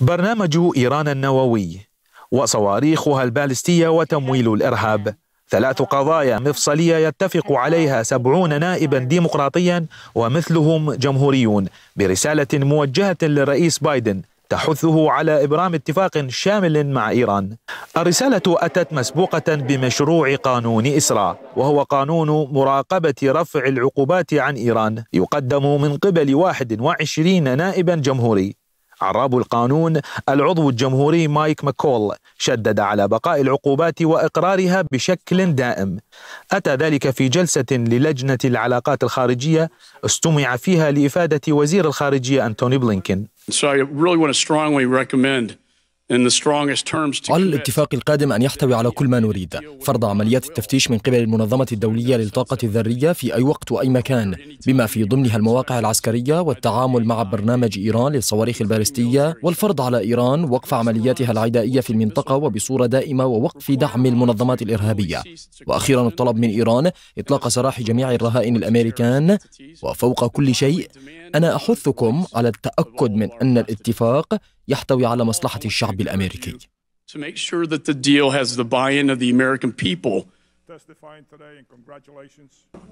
برنامج إيران النووي وصواريخها البالستية وتمويل الإرهاب ثلاث قضايا مفصلية يتفق عليها سبعون نائبا ديمقراطيا ومثلهم جمهوريون برسالة موجهة للرئيس بايدن تحثه على إبرام اتفاق شامل مع إيران الرسالة أتت مسبوقة بمشروع قانون إسراء وهو قانون مراقبة رفع العقوبات عن إيران يقدم من قبل 21 نائبا جمهوري عراب القانون العضو الجمهوري مايك ماكول شدد على بقاء العقوبات واقرارها بشكل دائم اتى ذلك في جلسه للجنه العلاقات الخارجيه استمع فيها لافاده وزير الخارجيه انتوني بلينكن so على الاتفاق القادم أن يحتوي على كل ما نريد فرض عمليات التفتيش من قبل المنظمة الدولية للطاقة الذرية في أي وقت وأي مكان بما في ضمنها المواقع العسكرية والتعامل مع برنامج إيران للصواريخ البالستية والفرض على إيران وقف عملياتها العدائية في المنطقة وبصورة دائمة ووقف دعم المنظمات الإرهابية وأخيرا الطلب من إيران إطلاق سراح جميع الرهائن الأمريكان وفوق كل شيء أنا أحثكم على التأكد من أن الاتفاق يحتوي على مصلحة الشعب الأمريكي.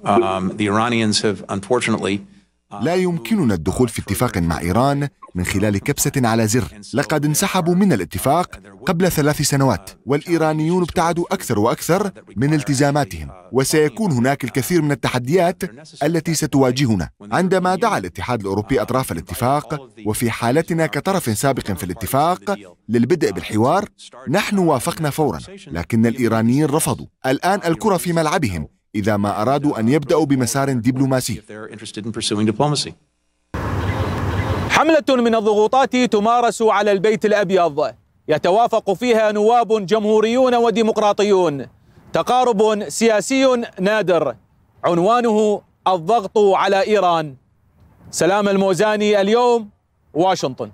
Um, the Iranians have unfortunately لا يمكننا الدخول في اتفاق مع إيران من خلال كبسة على زر لقد انسحبوا من الاتفاق قبل ثلاث سنوات والإيرانيون ابتعدوا أكثر وأكثر من التزاماتهم وسيكون هناك الكثير من التحديات التي ستواجهنا عندما دعا الاتحاد الأوروبي أطراف الاتفاق وفي حالتنا كطرف سابق في الاتفاق للبدء بالحوار نحن وافقنا فورا لكن الإيرانيين رفضوا الآن الكرة في ملعبهم إذا ما أرادوا أن يبدأوا بمسار دبلوماسي حملة من الضغوطات تمارس على البيت الأبيض يتوافق فيها نواب جمهوريون وديمقراطيون تقارب سياسي نادر عنوانه الضغط على إيران سلام الموزاني اليوم واشنطن